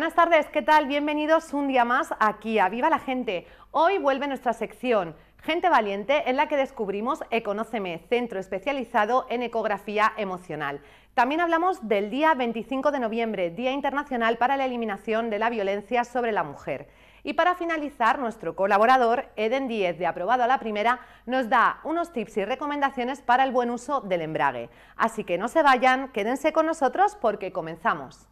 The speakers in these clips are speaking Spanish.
buenas tardes, ¿qué tal? Bienvenidos un día más aquí a Viva la Gente. Hoy vuelve nuestra sección Gente Valiente, en la que descubrimos Econóceme, centro especializado en ecografía emocional. También hablamos del día 25 de noviembre, Día Internacional para la Eliminación de la Violencia sobre la Mujer. Y para finalizar, nuestro colaborador, Eden 10 de Aprobado a la Primera, nos da unos tips y recomendaciones para el buen uso del embrague. Así que no se vayan, quédense con nosotros porque comenzamos.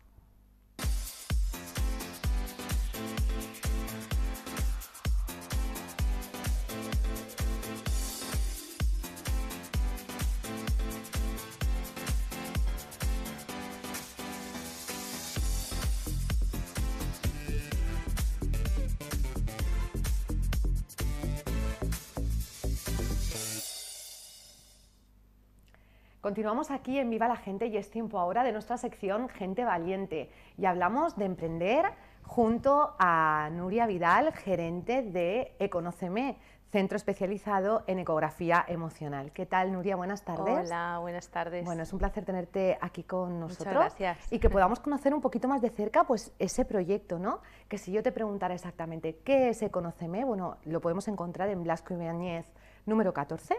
Continuamos aquí en Viva la Gente y es tiempo ahora de nuestra sección Gente Valiente y hablamos de emprender junto a Nuria Vidal, gerente de Econoceme, centro especializado en ecografía emocional. ¿Qué tal, Nuria? Buenas tardes. Hola, buenas tardes. Bueno, es un placer tenerte aquí con nosotros. Muchas gracias. Y que podamos conocer un poquito más de cerca pues, ese proyecto, ¿no? Que si yo te preguntara exactamente qué es Econoceme, bueno, lo podemos encontrar en Blasco y Ibáñez número 14.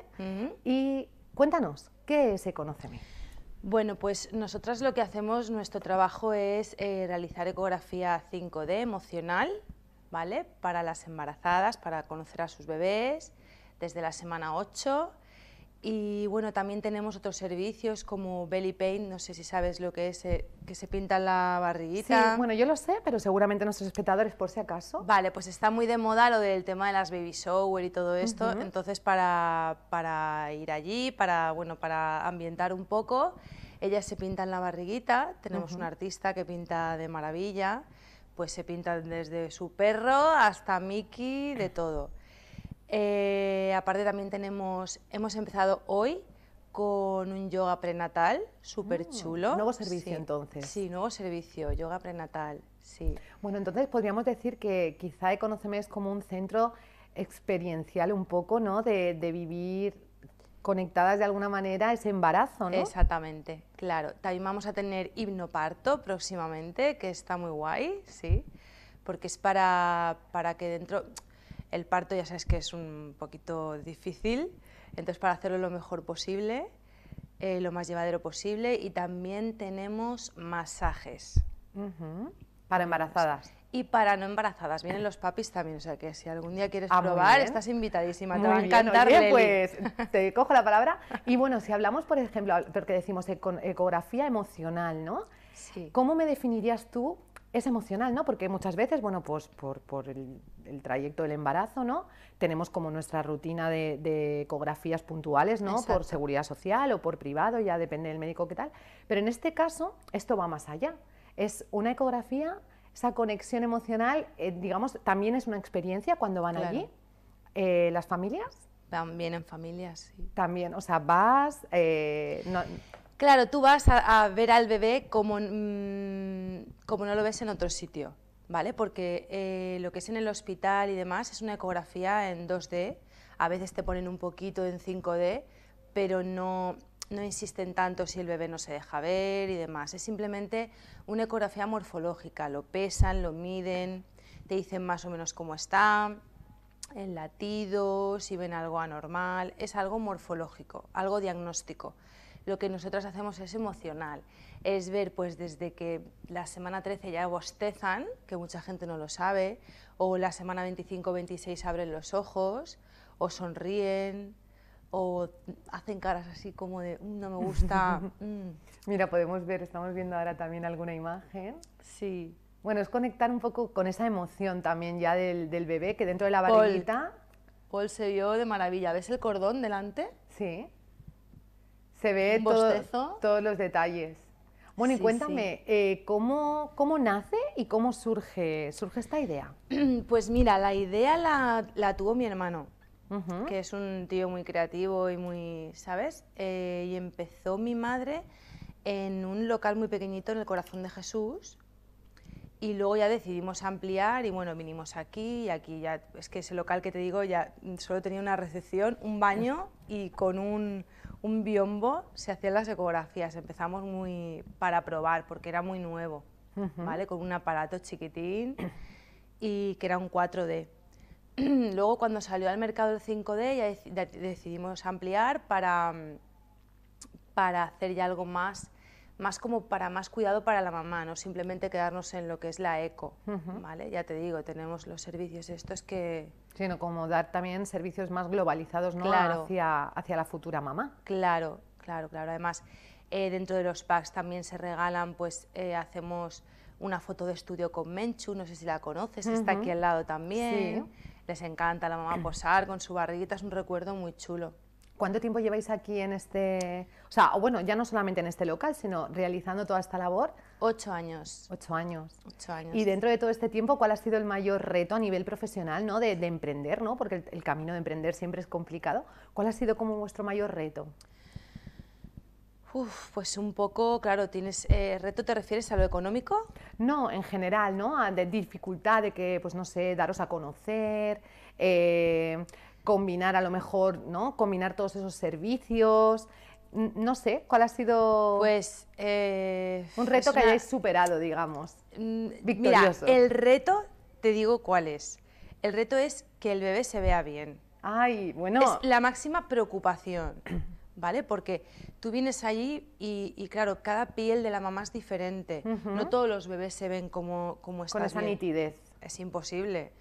Y cuéntanos. ¿Qué es Econóceme? Bueno, pues nosotras lo que hacemos, nuestro trabajo es eh, realizar ecografía 5D emocional, ¿vale? Para las embarazadas, para conocer a sus bebés, desde la semana 8 y bueno, también tenemos otros servicios como belly paint, no sé si sabes lo que es, eh, que se pinta la barriguita. Sí, bueno, yo lo sé, pero seguramente nuestros espectadores por si acaso. Vale, pues está muy de moda lo del tema de las baby shower y todo esto, entonces para, ir allí, para, bueno, para ambientar un poco, ellas se pintan la barriguita, tenemos un artista que pinta de maravilla, pues se pintan desde su perro hasta Mickey, de todo. Eh, aparte también tenemos, hemos empezado hoy con un yoga prenatal súper ah, chulo. Nuevo servicio entonces. Sí, nuevo servicio, yoga prenatal, sí. Bueno, entonces podríamos decir que quizá Econoceme es como un centro experiencial un poco, ¿no? De, vivir conectadas de alguna manera ese embarazo, ¿no? Exactamente, claro. También vamos a tener hipnoparto próximamente, que está muy guay, sí, porque es para, para que dentro el parto ya sabes que es un poquito difícil, entonces para hacerlo lo mejor posible, eh, lo más llevadero posible y también tenemos masajes. Para embarazadas. Y para no embarazadas, vienen los papis también, o sea que si algún día quieres ah, probar, estás invitadísima, muy te pues te cojo la palabra. Y bueno, si hablamos, por ejemplo, porque decimos ecografía emocional, ¿no? Sí. ¿Cómo me definirías tú es emocional, ¿no? Porque muchas veces, bueno, pues por, el, trayecto del embarazo, ¿no? Tenemos como nuestra rutina de, ecografías puntuales, ¿no? Por seguridad social o por privado, ya depende del médico qué tal. Pero en este caso, esto va más allá. Es una ecografía, esa conexión emocional, eh, digamos, también es una experiencia cuando van allí. Eh, las familias. También en familias, sí. También, o sea, vas... Eh, Claro, tú vas a, ver al bebé mm, como, no lo ves en otro sitio, ¿vale? Porque eh, lo que es en el hospital y demás es una ecografía en 2D, a veces te ponen un poquito en 5D, pero no, no insisten tanto si el bebé no se deja ver y demás. Es simplemente una ecografía morfológica, lo pesan, lo miden, te dicen más o menos cómo está, el latido, si ven algo anormal, es algo morfológico, algo diagnóstico lo que nosotros hacemos es emocional. Es ver, pues desde que la semana 13 ya bostezan, que mucha gente no lo sabe, o la semana 25-26 abren los ojos, o sonríen, o hacen caras así como de mm, no me gusta. Mm". Mira, podemos ver, estamos viendo ahora también alguna imagen. Sí. Bueno, es conectar un poco con esa emoción también ya del, bebé que dentro de la barriguita. Paul, Paul se vio de maravilla. ¿Ves el cordón delante? Sí. Se ve todo, todos los detalles. Bueno, y cuéntame, eh, ¿cómo, ¿cómo, nace y cómo surge, surge esta idea? Pues mira, la idea la, tuvo mi hermano, que es un tío muy creativo y muy, ¿sabes? Eh, y empezó mi madre en un local muy pequeñito en el corazón de Jesús, y luego ya decidimos ampliar y bueno, vinimos aquí y aquí ya, es que ese local que te digo ya solo tenía una recepción, un baño y con un, un biombo, se hacían las ecografías, empezamos muy para probar porque era muy nuevo, ¿vale? Con un aparato chiquitín y que era un 4D. Luego cuando salió al mercado el 5D ya decidimos ampliar para, mm, para hacer ya algo más más como para más cuidado para la mamá, no simplemente quedarnos en lo que es la eco, ¿vale? Ya te digo, tenemos los servicios es que... Sino como dar también servicios más globalizados, Hacia, la futura mamá. Claro, claro, claro. Además, eh, dentro de los packs también se regalan, pues eh, hacemos una foto de estudio con Menchu, no sé si la conoces, está aquí al lado también. Les encanta la mamá posar con su barriguita, es un recuerdo muy chulo. ¿Cuánto tiempo lleváis aquí en este, o sea, bueno, ya no solamente en este local, sino realizando toda esta labor? Ocho años. Ocho años. Ocho años. Y dentro de todo este tiempo, ¿cuál ha sido el mayor reto a nivel profesional, no, de, emprender, no? Porque el, camino de emprender siempre es complicado. ¿Cuál ha sido como vuestro mayor reto? pues un poco, claro, tienes eh, reto. ¿Te refieres a lo económico? No, en general, ¿no? A de dificultad de que, pues no sé, daros a conocer. Eh, combinar a lo mejor, ¿no? Combinar todos esos servicios. No sé, ¿cuál ha sido pues, eh, un reto que hayáis superado, digamos? Mm, mira, el reto, te digo cuál es. El reto es que el bebé se vea bien. Ay, bueno. Es la máxima preocupación, ¿vale? Porque tú vienes allí y, claro, cada piel de la mamá es diferente. No todos los bebés se ven como, como están. Con esa nitidez. Es imposible.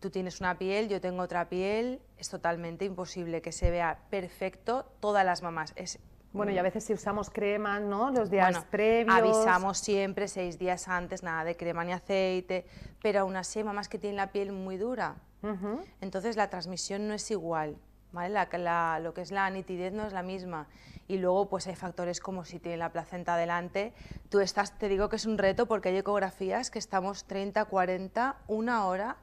Tú tienes una piel, yo tengo otra piel, es totalmente imposible que se vea perfecto todas las mamás. Es bueno, y a mm. veces si usamos crema, ¿no? Los días previos. Avisamos siempre seis días antes, nada de crema ni aceite, pero aún así hay mamás que tienen la piel muy dura. Entonces la transmisión no es igual, ¿vale? lo que es la nitidez no es la misma. Y luego pues hay factores como si tiene la placenta adelante. Tú estás, te digo que es un reto porque hay ecografías que estamos 30, 40, una hora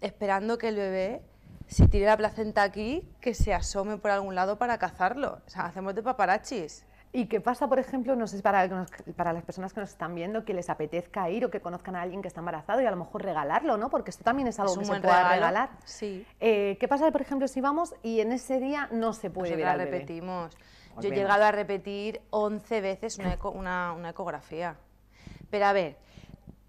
esperando que el bebé, si tiene la placenta aquí, que se asome por algún lado para cazarlo. O sea, hacemos de paparachis. ¿Y qué pasa, por ejemplo, no sé, para, para las personas que nos están viendo, que les apetezca ir o que conozcan a alguien que está embarazado y a lo mejor regalarlo, ¿no? Porque esto también es algo muy que se puede regalar. Sí. Eh, ¿Qué pasa, por ejemplo, si vamos y en ese día no se pues puede ver al repetimos. Pues Yo he llegado a repetir 11 veces una, una, una ecografía. Pero a ver,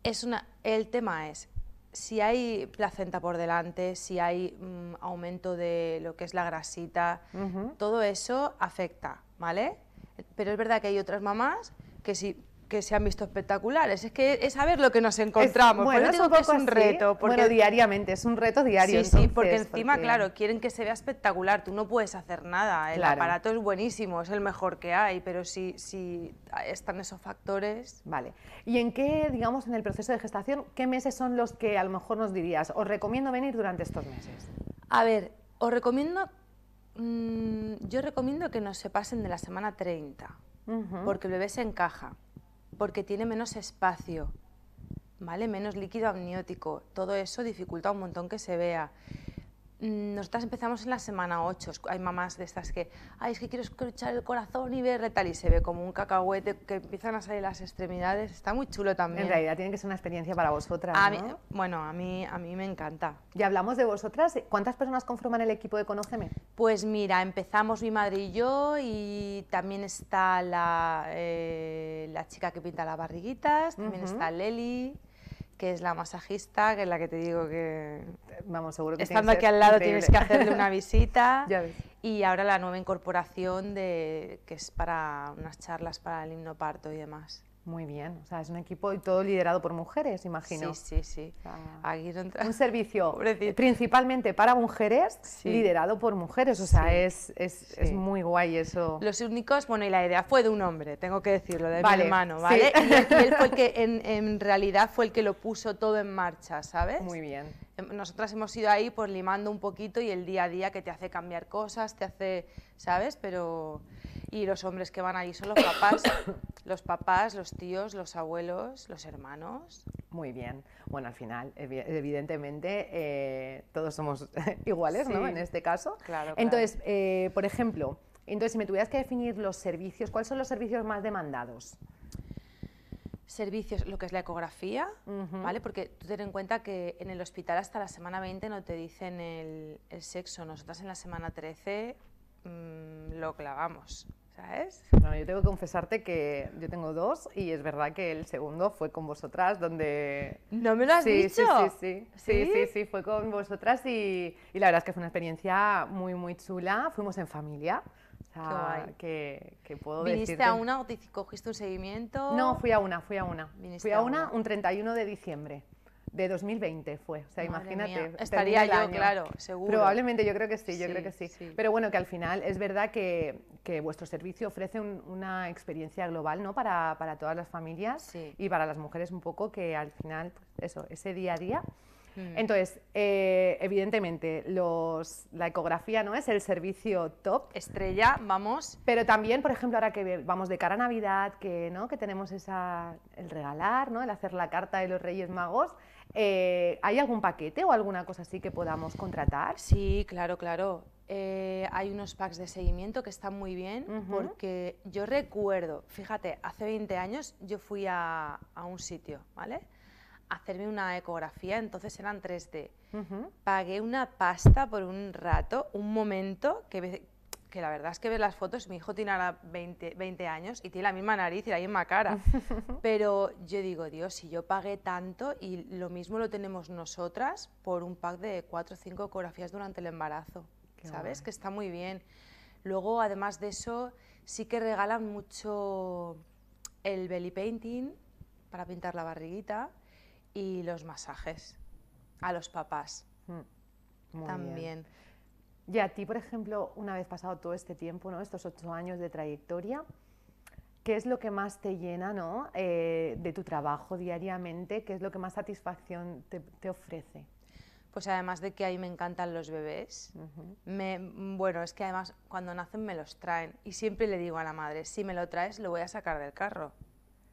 es una, el tema es, si hay placenta por delante, si hay mm, aumento de lo que es la grasita, todo eso afecta, ¿vale? Pero es verdad que hay otras mamás que si que se han visto espectaculares, es que es saber lo que nos encontramos. Es, es, un reto. Porque... diariamente, es un reto diario. Sí, sí, porque encima, claro, quieren que se vea espectacular, tú no puedes hacer nada, el aparato es buenísimo, es el mejor que hay, pero si, si están esos factores... Vale, ¿y en qué, digamos, en el proceso de gestación, qué meses son los que a lo mejor nos dirías, os recomiendo venir durante estos meses? A ver, os recomiendo mm, yo recomiendo que no se pasen de la semana 30, porque el bebé se encaja porque tiene menos espacio, ¿vale? Menos líquido amniótico. Todo eso dificulta un montón que se vea nosotras empezamos en la semana 8. Hay mamás de estas que, ay, es que quiero escuchar el corazón y ver tal, y se ve como un cacahuete que empiezan a salir las extremidades. Está muy chulo también. En realidad tiene que ser una experiencia para vosotras. bueno, a mí, a mí me encanta. Y hablamos de vosotras. ¿Cuántas personas conforman el equipo de Conóceme? Pues mira, empezamos mi madre y yo, y también está la, eh, la chica que pinta las barriguitas, también está Leli que es la masajista, que es la que te digo que... Vamos, seguro que... Estando aquí al lado tienes que hacerle una visita. Y ahora la nueva incorporación de, que es para unas charlas para el himno parto y demás. Muy bien, o sea, es un equipo y todo liderado por mujeres, imagino. Sí, sí, sí. Un servicio principalmente para mujeres, liderado por mujeres, o sea, Es, muy guay eso. Los únicos, bueno, y la idea fue de un hombre, tengo que decirlo, de mi hermano, ¿vale? Y, fue el que, en, realidad, fue el que lo puso todo en marcha, ¿sabes? Muy bien. Em, nosotras hemos ido ahí, pues, limando un poquito y el día a día que te hace cambiar cosas, te hace, ¿sabes? Pero y los hombres que van allí son los papás, los papás, los tíos, los abuelos, los hermanos. Muy bien. Bueno, al final, evidentemente, eh, todos somos iguales, ¿no? En este caso. Claro. Entonces, Eh, por ejemplo, entonces si me tuvieras que definir los servicios, ¿cuáles son los servicios más demandados? servicios, lo que es la ecografía, ¿vale? Porque tú ten en cuenta que en el hospital hasta la semana 20 no te dicen el, sexo. Nosotras en la semana 13 mm, lo clavamos. ¿sabes? Bueno, yo tengo que confesarte que yo tengo dos y es verdad que el segundo fue con vosotras donde... ¿No me lo has dicho? Sí sí, sí, sí, sí, sí, fue con vosotras y, y, la verdad es que fue una experiencia muy, muy chula. Fuimos en familia. que, ¿Viniste a una o te cogiste un seguimiento? No, fui a una, fui a una. Fui a, una un 31 de diciembre de 2020 fue, o sea, imagínate. Estaría yo, claro, seguro. Probablemente, yo creo que sí, yo creo que sí. Pero bueno, que al final es verdad que, que vuestro servicio ofrece una experiencia global, ¿no? Para, para todas las familias y para las mujeres un poco que al final, pues, eso, ese día a día. Mm. Entonces, eh, evidentemente, los, la ecografía no es el servicio top. Estrella, vamos. Pero también, por ejemplo, ahora que vamos de cara a Navidad, que, ¿no? que tenemos esa, el regalar, ¿no? el hacer la carta de los Reyes Magos, eh, ¿Hay algún paquete o alguna cosa así que podamos contratar? Sí, claro, claro. Eh, hay unos packs de seguimiento que están muy bien porque yo recuerdo, fíjate, hace 20 años yo fui a, un sitio, ¿vale? A hacerme una ecografía, entonces eran 3D. Pagué una pasta por un rato, un momento, que, que la verdad es que ves las fotos, mi hijo tiene ahora 20, 20 años y tiene la misma nariz y la misma cara. Pero yo digo, Dios, si yo pagué tanto y lo mismo lo tenemos nosotras por un pack de 4 o 5 ecografías durante el embarazo, ¿sabes? Que está muy bien. Luego, además de eso, sí que regalan mucho el belly painting para pintar la barriguita y los masajes a los papás. Mm, también. Y a ti, por ejemplo, una vez pasado todo este tiempo, ¿no? estos ocho años de trayectoria, ¿qué es lo que más te llena eh, de tu trabajo diariamente? ¿Qué es lo que más satisfacción te, ofrece? Pues además de que ahí me encantan los bebés, bueno, es que además cuando nacen me los traen y siempre le digo a la madre, si me lo traes lo voy a sacar del carro.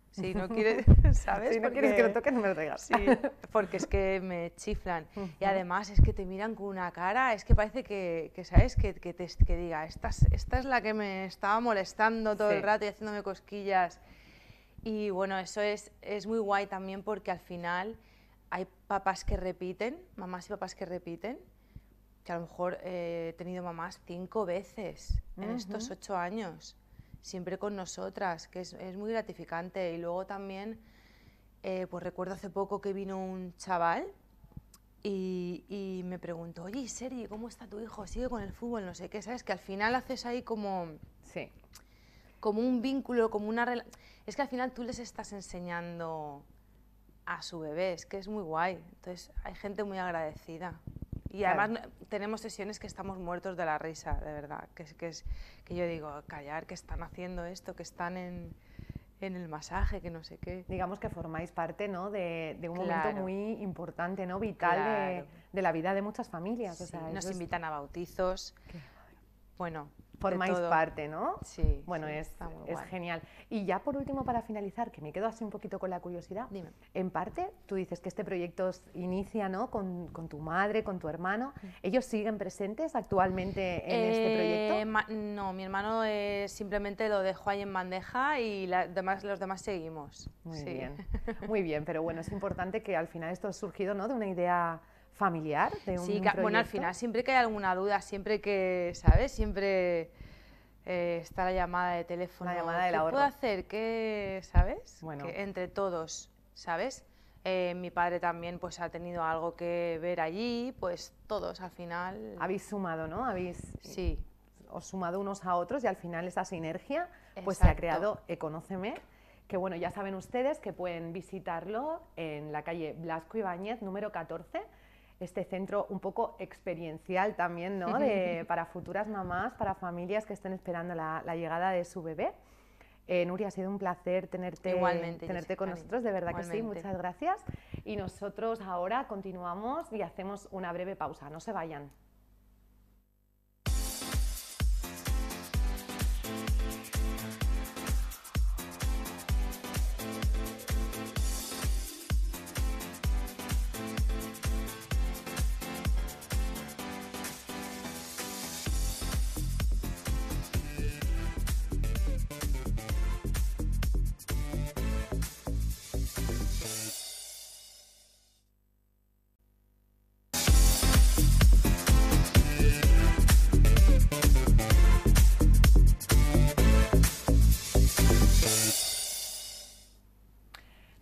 Si no quieres, no quieres que lo toquen, no me lo porque es que me chiflan. Y además es que te miran con una cara, es que parece que, ¿sabes? Que, te, diga, esta es, la que me estaba molestando todo el rato y haciéndome cosquillas. Y bueno, eso es, muy guay también porque al final hay papás que repiten, mamás y papás que repiten, que a lo mejor eh, he tenido mamás cinco veces en estos ocho años siempre con nosotras, que es, muy gratificante. Y luego también, eh, pues recuerdo hace poco que vino un chaval y, me preguntó, oye, Sergi, ¿cómo está tu hijo? ¿Sigue con el fútbol? No sé qué, ¿sabes? Que al final haces ahí como... Como un vínculo, como una... relación, es que al final tú les estás enseñando a su bebé, es que es muy guay. Entonces hay gente muy agradecida. Y además tenemos sesiones que estamos muertos de la risa, de verdad. Que, que, es, que yo digo, callar, que están haciendo esto, que están en, el masaje, que no sé qué. Digamos que formáis parte de, un momento muy importante, ¿no? vital de, la vida de muchas familias. nos invitan a bautizos. bueno, formáis parte, ¿no? Sí. Bueno, es, genial. Y ya por último, para finalizar, que me quedo así un poquito con la curiosidad. En parte, tú dices que este proyecto inicia, ¿no? Con, tu madre, con tu hermano. Mm. ¿Ellos siguen presentes actualmente en este eh, proyecto? No, mi hermano eh, simplemente lo dejó ahí en bandeja y demás, los demás seguimos. Muy bien. Muy bien, pero bueno, es importante que al final esto ha surgido, ¿no? De una idea familiar de un Sí, bueno, al final siempre que hay alguna duda, siempre que, ¿sabes? Siempre eh, está la llamada de teléfono. La llamada del ¿Qué puedo hacer? ¿Qué, sabes? Bueno. entre todos, ¿sabes? Eh, mi padre también pues ha tenido algo que ver allí, pues todos al final... Habéis sumado, ¿no? Habéis... Sí. Os sumado unos a otros y al final esa sinergia pues se ha creado Econóceme, que bueno, ya saben ustedes que pueden visitarlo en la calle Blasco Ibáñez, número 14, este centro un poco experiencial también, ¿no? para futuras mamás, para familias que estén esperando la, llegada de su bebé. Eh, Nuria, ha sido un placer tenerte, tenerte con nosotros, de verdad que sí, muchas gracias. Y nosotros ahora continuamos y hacemos una breve pausa, no se vayan.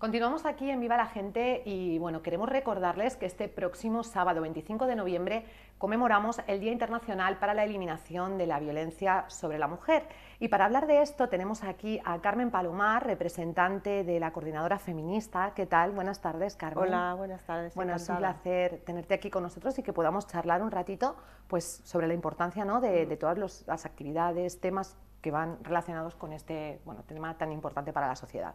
Continuamos aquí en Viva la Gente y bueno, queremos recordarles que este próximo sábado 25 de noviembre conmemoramos el Día Internacional para la Eliminación de la Violencia sobre la Mujer. Y para hablar de esto tenemos aquí a Carmen Palomar, representante de la Coordinadora Feminista. ¿Qué tal? Buenas tardes, Carmen. Hola, buenas tardes. Bueno, es un placer tenerte aquí con nosotros y que podamos charlar un ratito pues, sobre la importancia ¿no? de, todas las actividades, temas que van relacionados con este tema tan importante para la sociedad.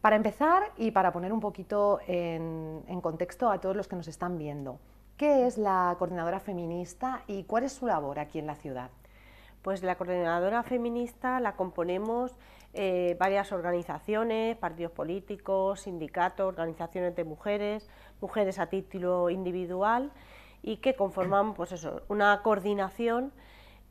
Para empezar y para poner un poquito en, contexto a todos los que nos están viendo, ¿qué es la coordinadora feminista y cuál es su labor aquí en la ciudad? Pues la coordinadora feminista la componemos eh, varias organizaciones, partidos políticos, sindicatos, organizaciones de mujeres, mujeres a título individual y que conforman pues eso, una coordinación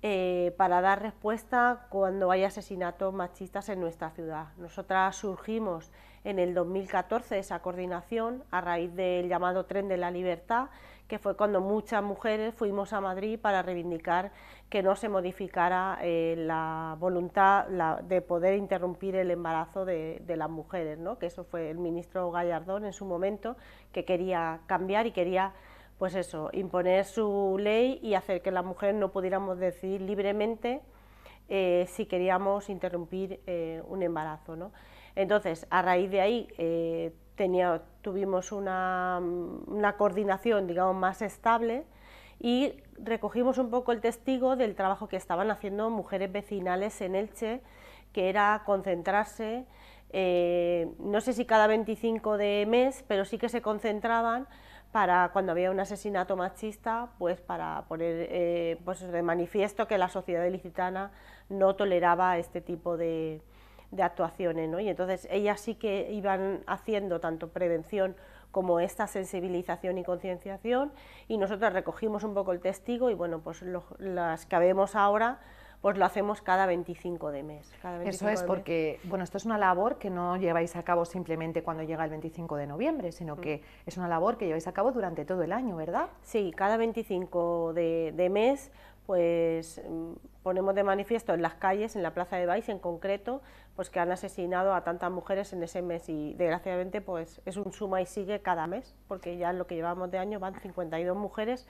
eh, para dar respuesta cuando hay asesinatos machistas en nuestra ciudad. Nosotras surgimos en el 2014 esa coordinación a raíz del llamado Tren de la Libertad, que fue cuando muchas mujeres fuimos a Madrid para reivindicar que no se modificara eh, la voluntad de poder interrumpir el embarazo de, las mujeres, ¿no? que eso fue el ministro Gallardón en su momento, que quería cambiar y quería pues eso, imponer su ley y hacer que las mujeres no pudiéramos decidir libremente eh, si queríamos interrumpir eh, un embarazo. ¿no? Entonces, a raíz de ahí eh, tuvimos una, coordinación, digamos, más estable y recogimos un poco el testigo del trabajo que estaban haciendo mujeres vecinales en Elche, que era concentrarse, no sé si cada 25 de mes, pero sí que se concentraban para cuando había un asesinato machista, pues para poner eh, pues de manifiesto que la sociedad ilicitana no toleraba este tipo de, actuaciones, Y entonces ellas sí que iban haciendo tanto prevención como esta sensibilización y concienciación y nosotros recogimos un poco el testigo y bueno, pues las que vemos ahora pues lo hacemos cada 25 de mes. Eso es porque, bueno, esto es una labor que no lleváis a cabo simplemente cuando llega el 25 de noviembre, sino mm. que es una labor que lleváis a cabo durante todo el año, ¿verdad? Sí, cada 25 de, mes pues mm, ponemos de manifiesto en las calles, en la Plaza de Baix en concreto, pues que han asesinado a tantas mujeres en ese mes y desgraciadamente pues es un suma y sigue cada mes, porque ya lo que llevamos de año van 52 mujeres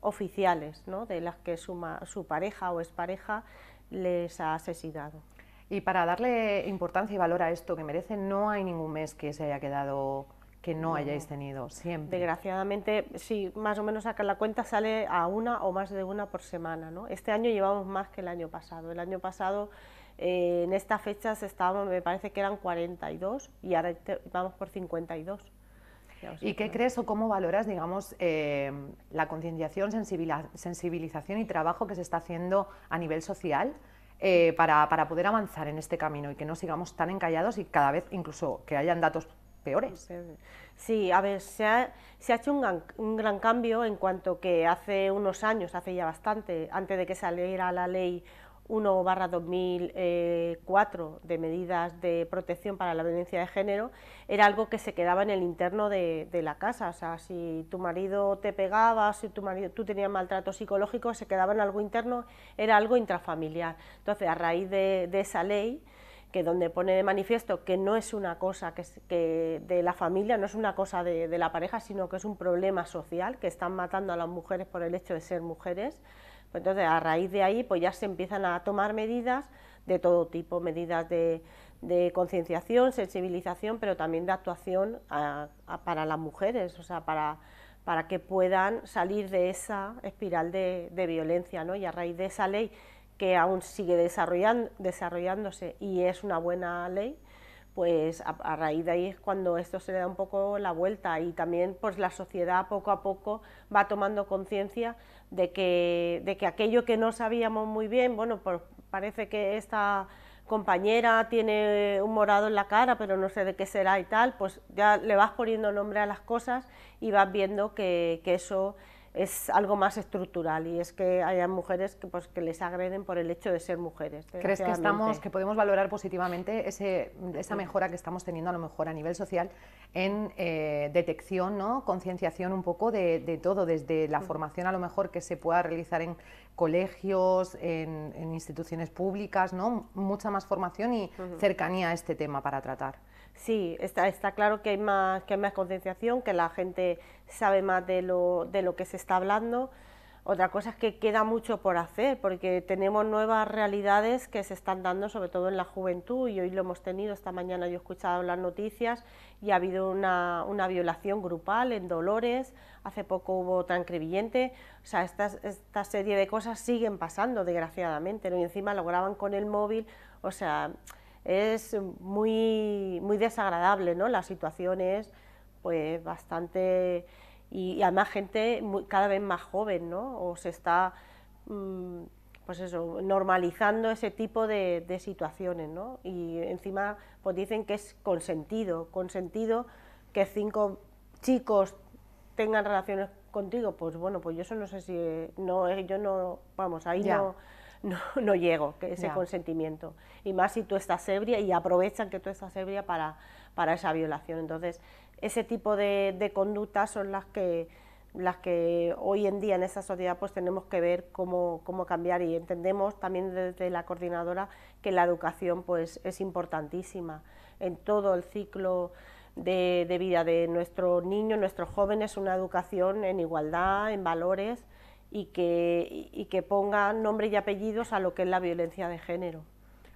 oficiales, ¿no? de las que su, su pareja o expareja les ha asesinado. Y para darle importancia y valor a esto que merece, no hay ningún mes que se haya quedado que no, hayáis tenido siempre. Desgraciadamente, si más o menos sacar la cuenta sale a una o más de una por semana. ¿no? Este año llevamos más que el año pasado. El año pasado eh, en estas fechas estábamos, me parece que eran 42 y ahora vamos por 52. ¿Y qué crees o cómo valoras, digamos, eh, la concienciación, sensibilización y trabajo que se está haciendo a nivel social eh, para, poder avanzar en este camino y que no sigamos tan encallados y cada vez incluso que hayan datos peores? Sí, a ver, se ha, hecho un gran, un gran, cambio en cuanto que hace unos años, hace ya bastante, antes de que saliera la ley 1 2004 eh, de medidas de protección para la violencia de género era algo que se quedaba en el interno de, la casa, o sea, si tu marido te pegaba, si tu marido, tú tenías maltrato psicológico, se quedaba en algo interno, era algo intrafamiliar. Entonces, a raíz de, esa ley, que donde pone de manifiesto que no es una cosa que, de la familia, no es una cosa de la pareja, sino que es un problema social, que están matando a las mujeres por el hecho de ser mujeres, pues entonces, a raíz de ahí, pues ya se empiezan a tomar medidas de todo tipo, medidas de, concienciación, sensibilización, pero también de actuación para las mujeres, o sea, para, que puedan salir de esa espiral de, violencia, ¿no? Y a raíz de esa ley que aún sigue desarrollándose y es una buena ley, pues a, raíz de ahí es cuando esto se le da un poco la vuelta y también pues la sociedad poco a poco va tomando conciencia de que, de que aquello que no sabíamos muy bien, bueno, pues parece que esta compañera tiene un morado en la cara, pero no sé de qué será y tal, pues ya le vas poniendo nombre a las cosas y vas viendo que eso es algo más estructural y es que haya mujeres que, pues, les agreden por el hecho de ser mujeres. ¿Crees que, estamos, que podemos valorar positivamente ese, esa mejora que estamos teniendo a lo mejor a nivel social en eh, detección, ¿no? concienciación un poco de, todo, desde la formación a lo mejor que se pueda realizar en colegios, en, instituciones públicas, ¿no? mucha más formación y cercanía a este tema para tratar? Sí, está, está claro que hay más, que hay más concienciación, que la gente sabe más de lo, de lo que se está hablando. Otra cosa es que queda mucho por hacer, porque tenemos nuevas realidades que se están dando, sobre todo en la juventud, y hoy lo hemos tenido, esta mañana yo he escuchado las noticias y ha habido una, violación grupal en Dolores, hace poco hubo Trancribillente, o sea, esta, serie de cosas siguen pasando, desgraciadamente, ¿no? y encima lo graban con el móvil, o sea, es muy, muy desagradable, ¿no? La situación es pues bastante y, además gente cada vez más joven, ¿no? O se está, mm, pues eso, normalizando ese tipo de, situaciones, ¿no? Y encima, pues dicen que es consentido, consentido que cinco chicos tengan relaciones contigo, pues bueno, pues yo eso no sé si, no, eh, yo no, vamos, ahí no... No, llego, ese consentimiento. Y más si tú estás ebria y aprovechan que tú estás ebria para, para esa violación. Entonces, ese tipo de, conductas son las que, las que hoy en día en esa sociedad pues tenemos que ver cómo, cómo, cambiar y entendemos también desde la coordinadora que la educación pues es importantísima en todo el ciclo de, vida de niño, nuestro nuestros jóvenes, una educación en igualdad, en valores y que, y que ponga nombre y apellidos a lo que es la violencia de género.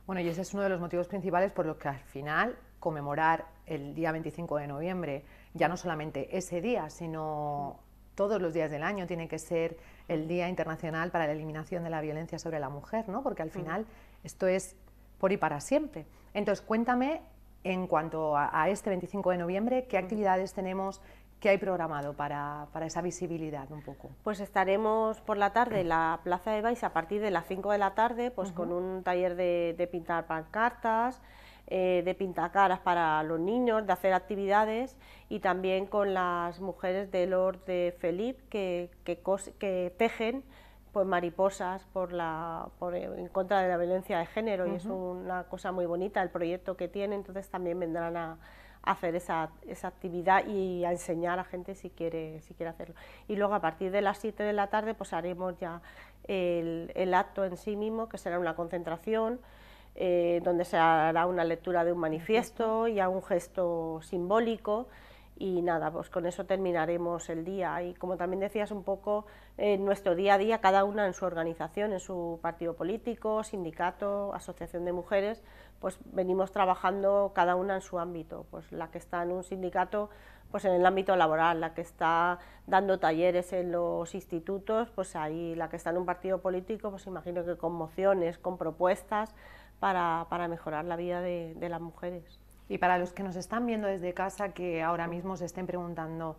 Bueno, y ese es uno de los motivos principales por los que al final conmemorar el día 25 de noviembre, ya no solamente ese día, sino todos los días del año tiene que ser el Día Internacional para la Eliminación de la Violencia sobre la Mujer, ¿no? Porque al mm. final esto es por y para siempre. Entonces, cuéntame en cuanto a, este 25 de noviembre, qué mm. actividades tenemos, ¿Qué hay programado para, para, esa visibilidad un poco? Pues estaremos por la tarde en la mm. Plaza de Baix a partir de las 5 de la tarde pues con un taller de, de pintar pancartas, eh, de pintacaras para los niños, de hacer actividades y también con las mujeres del Lord de Felipe que, que tejen pues mariposas por la por, en contra de la violencia de género y es una cosa muy bonita el proyecto que tiene entonces también vendrán a, hacer esa, esa, actividad y a enseñar a gente si quiere si quiere hacerlo y luego a partir de las 7 de la tarde pues haremos ya el acto en sí mismo que será una concentración eh, donde se hará una lectura de un manifiesto y a un gesto simbólico. Y nada, pues con eso terminaremos el día. Y como también decías un poco, en nuestro día a día, cada una en su organización, en su partido político, sindicato, asociación de mujeres, pues venimos trabajando cada una en su ámbito. Pues la que está en un sindicato, pues en el ámbito laboral, la que está dando talleres en los institutos, pues ahí, la que está en un partido político, pues imagino que con mociones, con propuestas, para, mejorar la vida de, las mujeres. Y para los que nos están viendo desde casa, que ahora mismo se estén preguntando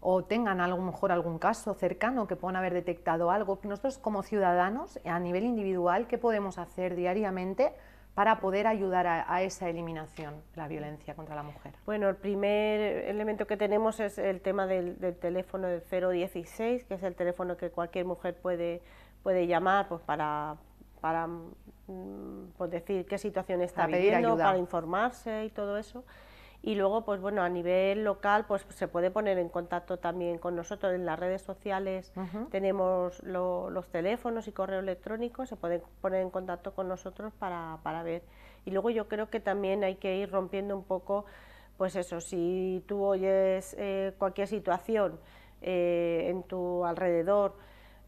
o tengan a lo mejor algún caso cercano que puedan haber detectado algo, nosotros como ciudadanos, a nivel individual, ¿qué podemos hacer diariamente para poder ayudar a, esa eliminación de la violencia contra la mujer? Bueno, el primer elemento que tenemos es el tema del, del teléfono del 016, que es el teléfono que cualquier mujer puede, puede llamar pues, para, para mm, pues decir qué situación está viviendo, para informarse y todo eso. Y luego, pues bueno, a nivel local, pues se puede poner en contacto también con nosotros en las redes sociales. Tenemos los teléfonos y correo electrónico, se pueden poner en contacto con nosotros para, para ver. Y luego yo creo que también hay que ir rompiendo un poco, pues eso, si tú oyes eh, cualquier situación eh, en tu alrededor,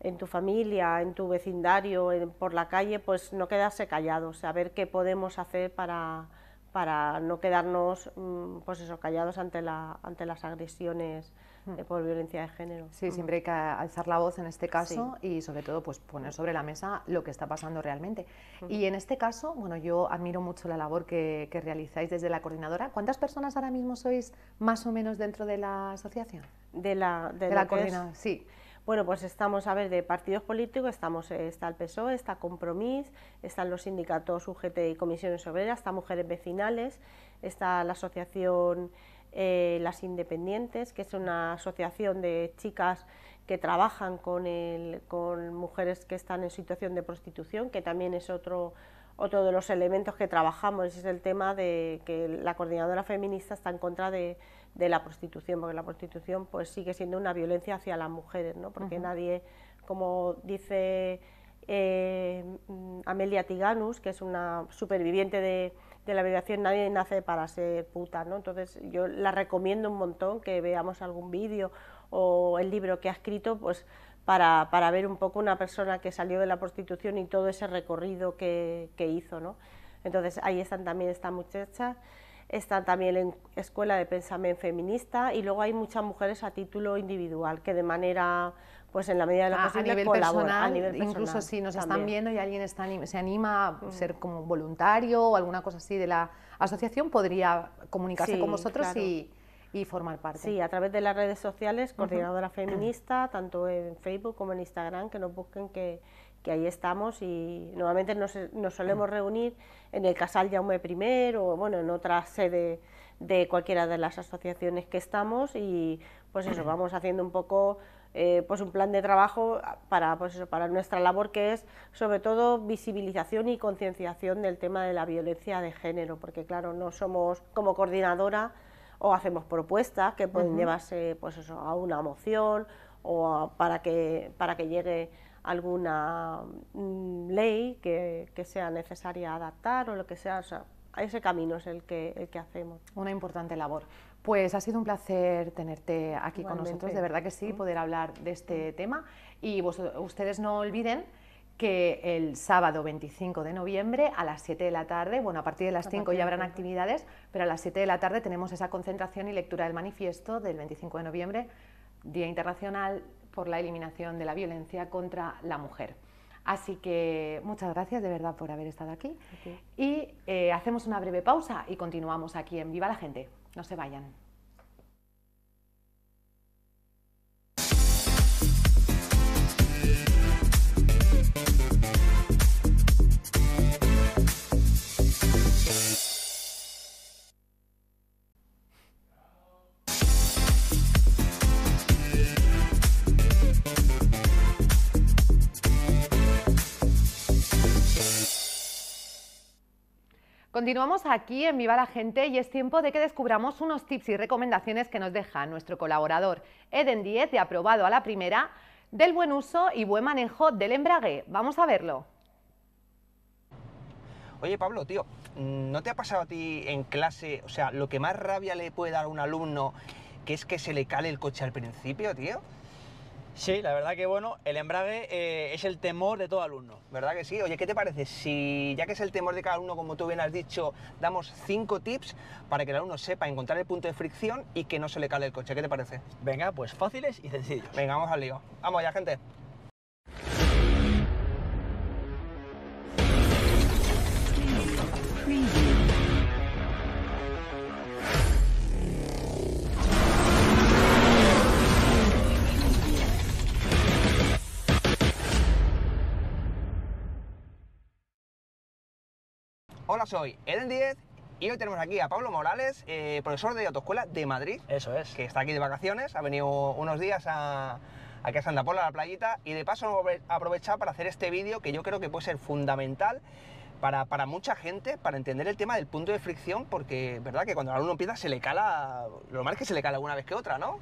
en tu familia, en tu vecindario, por la calle, pues no quedarse callados, a ver qué podemos hacer para, para no quedarnos mm, pues eso, callados ante, la, ante las agresiones mm. eh, por violencia de género. Sí, siempre hay que alzar la voz en este caso y sobre todo pues poner sobre la mesa lo que está pasando realmente. Y en este caso, bueno, yo admiro mucho la labor que, realizáis desde la coordinadora. ¿Cuántas personas ahora mismo sois más o menos dentro de la asociación? De la, la coordinadora, sí. Bueno, pues estamos, a ver, de partidos políticos, estamos, eh, está el PSOE, está Compromís, están los sindicatos UGT y Comisiones Obreras, está Mujeres Vecinales, está la asociación eh, Las Independientes, que es una asociación de chicas que trabajan con, con mujeres que están en situación de prostitución, que también es otro otro de los elementos que trabajamos es el tema de que la coordinadora feminista está en contra de, de la prostitución, porque la prostitución pues sigue siendo una violencia hacia las mujeres, ¿no? porque nadie, como dice eh, Amelia Tiganus, que es una superviviente de, la violación, nadie nace para ser puta, ¿no? entonces yo la recomiendo un montón que veamos algún vídeo o el libro que ha escrito, pues para, ver un poco una persona que salió de la prostitución y todo ese recorrido que, que hizo. ¿no? Entonces ahí están también esta muchacha está también en Escuela de Pensamiento Feminista y luego hay muchas mujeres a título individual que de manera pues en la medida de la ah, posible a nivel, personal, incluso si nos están viendo y alguien está, se anima a mm. ser como voluntario o alguna cosa así de la asociación podría comunicarse con vosotros y y formar parte. Sí, a través de las redes sociales, coordinadora feminista, tanto en Facebook como en Instagram, que nos busquen que, ahí estamos y normalmente nos, solemos reunir en el Casal Jaume I o bueno, en otra sede de cualquiera de las asociaciones que estamos y pues eso, vamos haciendo un poco eh, pues un plan de trabajo para, pues para nuestra labor que es sobre todo visibilización y concienciación del tema de la violencia de género, porque claro, no somos como coordinadora, o hacemos propuestas que pueden llevarse pues eso, a una moción o para, que, para que llegue alguna mm, ley que, sea necesaria adaptar o lo que sea. O sea, ese camino es el que, el que hacemos. Una importante labor. Pues ha sido un placer tenerte aquí con nosotros, de verdad que sí, poder hablar de este tema. Y ustedes no olviden que el sábado 25 de noviembre a las 7 de la tarde, bueno, a partir de las 5 ya habrán actividades, pero a las 7 de la tarde tenemos esa concentración y lectura del manifiesto del 25 de noviembre, Día Internacional por la Eliminación de la Violencia contra la Mujer. Así que muchas gracias de verdad por haber estado aquí. Y eh, hacemos una breve pausa y continuamos aquí en Viva la Gente. No se vayan. Continuamos aquí en Viva la Gente y es tiempo de que descubramos unos tips y recomendaciones que nos deja nuestro colaborador Eden 10 de Aprobado a la Primera del buen uso y buen manejo del embrague. Vamos a verlo. Oye Pablo, tío, ¿no te ha pasado a ti en clase, o sea, lo que más rabia le puede dar a un alumno que es que se le cale el coche al principio, tío? Sí, la verdad que bueno, el embrague eh, es el temor de todo alumno. ¿Verdad que sí? Oye, ¿qué te parece si, ya que es el temor de cada alumno, como tú bien has dicho, damos cinco tips para que el alumno sepa encontrar el punto de fricción y que no se le cale el coche? ¿Qué te parece? Venga, pues fáciles y sencillos. Venga, vamos al lío. Vamos ya, gente. Hola, soy Eden 10 y hoy tenemos aquí a Pablo Morales, eh, profesor de autoescuela de Madrid. Eso es. Que está aquí de vacaciones, ha venido unos días a, aquí a Santa Pola, a la playita, y de paso aprovechar para hacer este vídeo que yo creo que puede ser fundamental para, mucha gente, para entender el tema del punto de fricción, porque verdad que cuando el alumno empieza se le cala, lo más que se le cala una vez que otra, ¿no?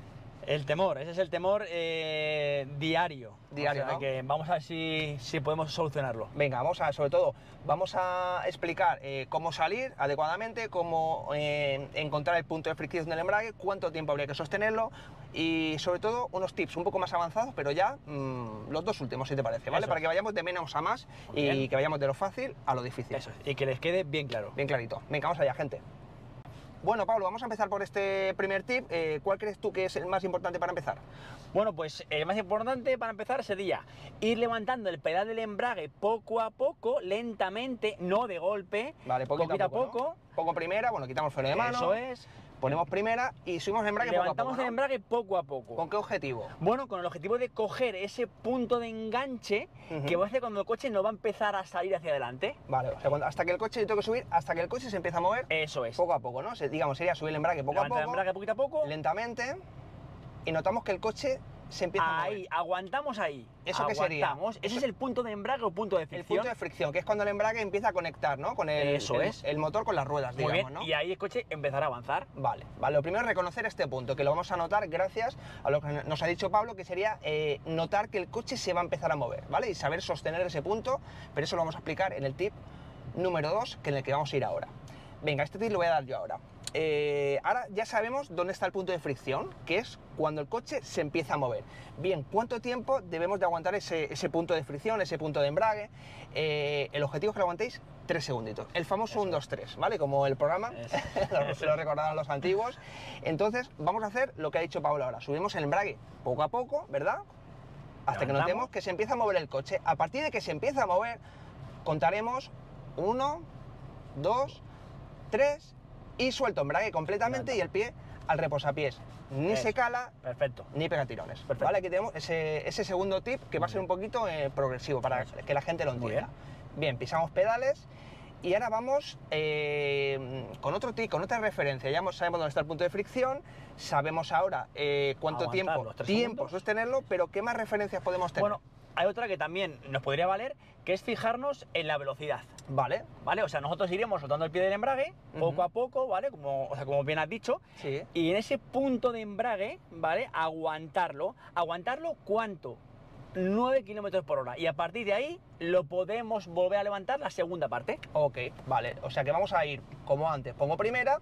El temor, ese es el temor eh, diario. Diario. que vamos a ver si, podemos solucionarlo. Venga, vamos a, sobre todo, vamos a explicar eh, cómo salir adecuadamente, cómo eh, encontrar el punto de fricción del embrague, cuánto tiempo habría que sostenerlo y, sobre todo, unos tips un poco más avanzados, pero ya mm, los dos últimos, si te parece, ¿vale? Para que vayamos de menos a más y que vayamos de lo fácil a lo difícil. Eso, y que les quede bien claro. Bien clarito. Venga, vamos allá, gente. Bueno, Pablo, vamos a empezar por este primer tip. Eh, ¿Cuál crees tú que es el más importante para empezar? Bueno, pues el más importante para empezar sería ir levantando el pedal del embrague poco a poco, lentamente, no de golpe. Vale, poco a poco. Poco, a poco primera, bueno, quitamos freno de mano. Eso es ponemos primera y subimos el embrague Levantamos poco a poco, el embrague poco a poco. ¿Con qué objetivo? Bueno, con el objetivo de coger ese punto de enganche que va a hacer cuando el coche no va a empezar a salir hacia adelante. Vale, hasta que el coche, yo tengo que subir, hasta que el coche se empieza a mover. Eso es. Poco a poco, ¿no? digamos, sería subir el embrague poco a poco. poquito a poco. Lentamente. Y notamos que el coche se empieza a mover. aguantamos ahí. ¿Eso que sería? ¿Ese es el punto de embrague o punto de fricción? El punto de fricción, que es cuando el embrague empieza a conectar, ¿no? Con el, Eso es. el motor con las ruedas, digamos, Y ahí el coche empezará a avanzar. Vale, vale. Lo primero es reconocer este punto, que lo vamos a notar gracias a lo que nos ha dicho Pablo, que sería eh, notar que el coche se va a empezar a mover, ¿vale? Y saber sostener ese punto, pero eso lo vamos a explicar en el tip número 2, que en el que vamos a ir ahora. Venga, este tip lo voy a dar yo ahora. Eh, ahora ya sabemos dónde está el punto de fricción, que es cuando el coche se empieza a mover. Bien, ¿cuánto tiempo debemos de aguantar ese, punto de fricción, ese punto de embrague? Eh, el objetivo es que lo aguantéis 3 segunditos. El famoso 1, 2, 3, ¿vale? Como el programa, se lo recordarán los antiguos. Entonces, vamos a hacer lo que ha dicho Pablo ahora. Subimos el embrague poco a poco, ¿verdad? Hasta que notemos que se empieza a mover el coche. A partir de que se empieza a mover, contaremos 1, 2, 3 y suelto embrague completamente y el pie al reposapiés. Ni eh, se cala, perfecto. ni pega tirones. Perfecto. ¿Vale? Aquí tenemos ese, ese, segundo tip que va a ser un poquito eh, progresivo para que la gente lo entienda. Bien. pisamos pedales y ahora vamos eh, con otro tip, con otra referencia. Ya sabemos dónde está el punto de fricción, sabemos ahora cuánto tiempo, tiempo sostenerlo, pero ¿qué más referencias podemos tener? hay otra que también nos podría valer, que es fijarnos en la velocidad. Vale. Vale, o sea, nosotros iremos soltando el pie del embrague poco a poco, ¿vale? Como, o sea, como bien has dicho. Y en ese punto de embrague, ¿vale? Aguantarlo. ¿Aguantarlo cuánto? 9 kilómetros por hora. Y a partir de ahí lo podemos volver a levantar la segunda parte. Ok, vale. O sea que vamos a ir como antes. Pongo primera,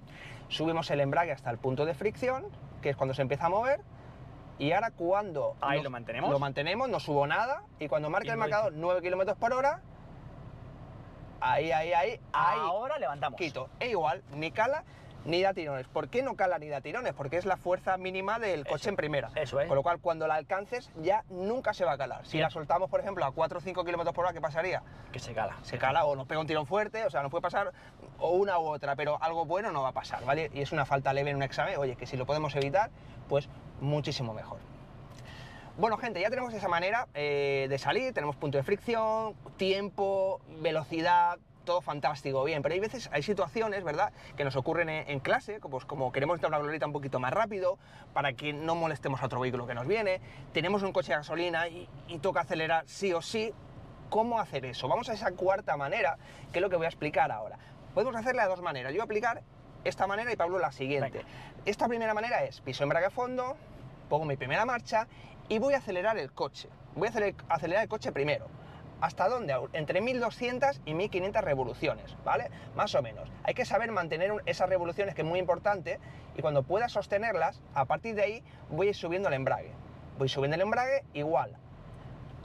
subimos el embrague hasta el punto de fricción, que es cuando se empieza a mover y ahora cuando... Ahí lo mantenemos. Lo mantenemos, no subo nada. Y cuando marca el marcador 9 km por hora, ahí, ahí, ahí, ahí. Ahora levantamos. Quito. E igual, ni cala ni da tirones. ¿Por qué no cala ni da tirones? Porque es la fuerza mínima del coche en primera. Eso es. Con lo cual, cuando la alcances, ya nunca se va a calar. Si la soltamos, por ejemplo, a 4 o 5 kilómetros por hora, ¿qué pasaría? Que se cala. Se cala o nos pega un tirón fuerte, o sea, nos puede pasar o una u otra, pero algo bueno no va a pasar, ¿vale? Y es una falta leve en un examen. Oye, que si lo podemos evitar, pues muchísimo mejor. Bueno, gente, ya tenemos esa manera eh, de salir, tenemos punto de fricción, tiempo, velocidad, todo fantástico, bien, pero hay veces, hay situaciones, ¿verdad?, que nos ocurren en, clase, como, como queremos entrar una glorieta un poquito más rápido, para que no molestemos a otro vehículo que nos viene, tenemos un coche de gasolina y, y toca acelerar sí o sí, ¿cómo hacer eso? Vamos a esa cuarta manera, que es lo que voy a explicar ahora. Podemos hacerla de dos maneras, yo voy a aplicar esta manera y Pablo la siguiente. Esta primera manera es piso embrague a fondo, pongo mi primera marcha y voy a acelerar el coche. Voy a acelerar el coche primero. ¿Hasta dónde? Entre 1200 y 1500 revoluciones, ¿vale? Más o menos. Hay que saber mantener esas revoluciones, que es muy importante, y cuando pueda sostenerlas, a partir de ahí voy a ir subiendo el embrague. Voy subiendo el embrague igual,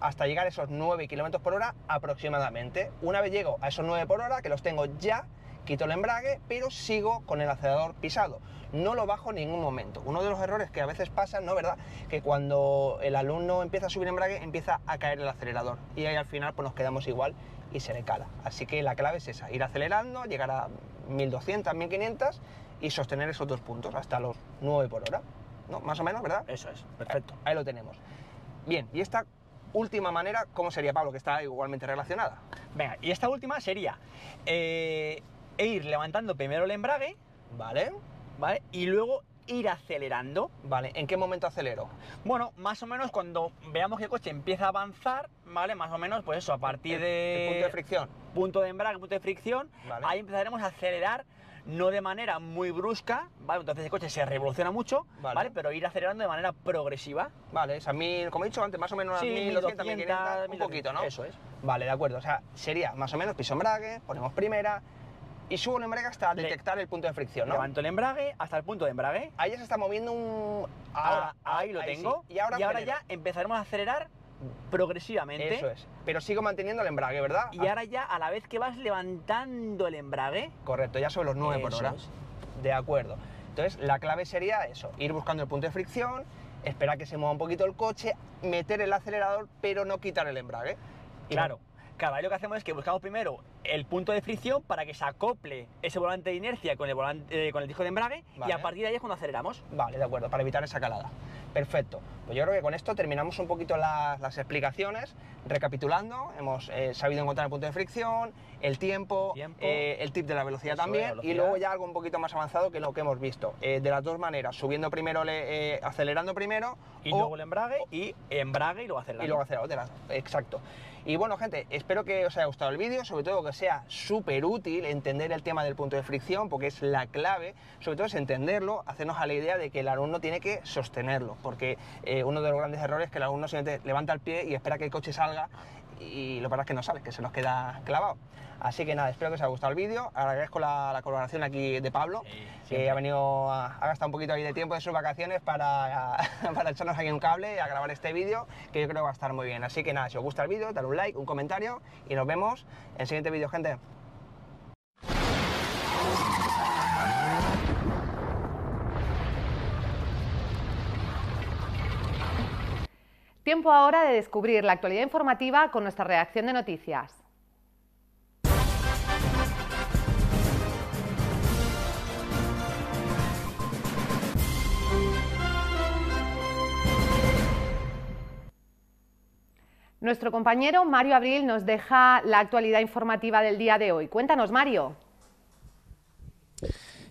hasta llegar a esos 9 km por hora aproximadamente. Una vez llego a esos 9 por hora, que los tengo ya quito el embrague, pero sigo con el acelerador pisado. No lo bajo en ningún momento. Uno de los errores que a veces pasa, ¿no? ¿Verdad? Que cuando el alumno empieza a subir embrague, empieza a caer el acelerador. Y ahí al final pues nos quedamos igual y se le cala. Así que la clave es esa, ir acelerando, llegar a 1200, 1500 y sostener esos dos puntos hasta los 9 por hora. ¿No? Más o menos, ¿verdad? Eso es, perfecto. Ahí, lo tenemos. Bien, y esta última manera, ¿cómo sería, Pablo? Que está igualmente relacionada. Venga, y esta última sería eh, e ir levantando primero el embrague, ¿vale? ¿Vale? Y luego ir acelerando. Vale, ¿en qué momento acelero? Bueno, más o menos cuando veamos que el coche empieza a avanzar, ¿vale? Más o menos, pues eso, a partir de... punto de fricción. Punto de embrague, punto de fricción, ahí empezaremos a acelerar, no de manera muy brusca, ¿vale? Entonces el coche se revoluciona mucho, ¿vale? Pero ir acelerando de manera progresiva. Vale, o como he dicho antes, más o menos a 1200, 1500, un poquito, ¿no? Eso es. Vale, de acuerdo, o sea, sería más o menos piso embrague, ponemos primera, y subo el embrague hasta detectar el punto de fricción, ¿no? Levanto el embrague hasta el punto de embrague. Ahí ya se está moviendo un... Ah, ahora, ahí lo tengo. Y ahora, ya empezaremos a acelerar progresivamente. Eso es. Pero sigo manteniendo el embrague, ¿verdad? Y ahora ya, a la vez que vas levantando el embrague... Correcto, ya sobre los nueve por hora. De acuerdo. Entonces, la clave sería eso, ir buscando el punto de fricción, esperar que se mueva un poquito el coche, meter el acelerador, pero no quitar el embrague. claro, caballo cada lo que hacemos es que buscamos primero el punto de fricción para que se acople ese volante de inercia con el, volante, eh, con el disco de embrague y a partir de ahí es cuando aceleramos. Vale, de acuerdo, para evitar esa calada. Perfecto. Pues yo creo que con esto terminamos un poquito las, explicaciones. Recapitulando, hemos eh, sabido encontrar el punto de fricción, el tiempo, el eh, tip de la velocidad también y luego ya algo un poquito más avanzado que lo que hemos visto. de las dos maneras, subiendo primero, acelerando primero. Y luego el embrague y embrague y luego acelerando. Y luego acelerando, exacto. Y bueno gente, espero que os haya gustado el vídeo, sobre todo que sea súper útil entender el tema del punto de fricción, porque es la clave, sobre todo es entenderlo, hacernos a la idea de que el alumno tiene que sostenerlo, porque eh, uno de los grandes errores es que el alumno simplemente levanta el pie y espera que el coche salga y lo que es que no sale, que se nos queda clavado. Así que nada, espero que os haya gustado el vídeo. Agradezco la, colaboración aquí de Pablo, que ha venido, a, gastar un poquito ahí de tiempo de sus vacaciones para, echarnos aquí un cable y a grabar este vídeo, que yo creo que va a estar muy bien. Así que nada, si os gusta el vídeo, dar un like, un comentario y nos vemos en el siguiente vídeo, gente. Tiempo ahora de descubrir la actualidad informativa con nuestra redacción de noticias. Nuestro compañero Mario Abril nos deja la actualidad informativa del día de hoy. Cuéntanos, Mario.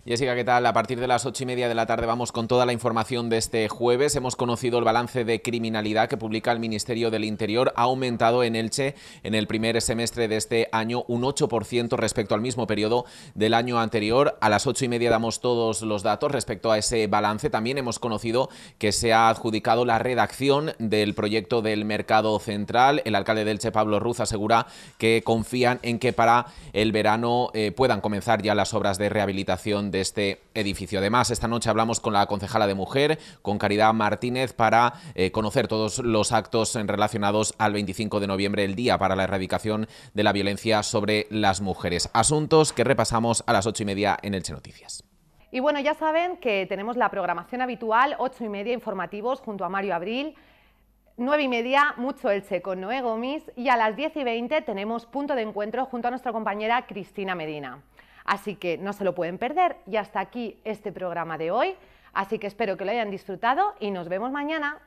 Jessica, ¿qué tal? A partir de las ocho y media de la tarde vamos con toda la información de este jueves. Hemos conocido el balance de criminalidad que publica el Ministerio del Interior. Ha aumentado en Elche en el primer semestre de este año un 8% respecto al mismo periodo del año anterior. A las ocho y media damos todos los datos respecto a ese balance. También hemos conocido que se ha adjudicado la redacción del proyecto del mercado central. El alcalde de Elche, Pablo Ruz, asegura que confían en que para el verano eh, puedan comenzar ya las obras de rehabilitación de este edificio. Además, esta noche hablamos con la concejala de Mujer, con Caridad Martínez, para eh, conocer todos los actos relacionados al 25 de noviembre, el Día para la Erradicación de la Violencia sobre las Mujeres. Asuntos que repasamos a las ocho y media en Elche Noticias. Y bueno, ya saben que tenemos la programación habitual, ocho y media informativos junto a Mario Abril, 9 y media, mucho Elche con Noé Gomis y a las 10 y 20 tenemos punto de encuentro junto a nuestra compañera Cristina Medina. Así que no se lo pueden perder y hasta aquí este programa de hoy. Así que espero que lo hayan disfrutado y nos vemos mañana.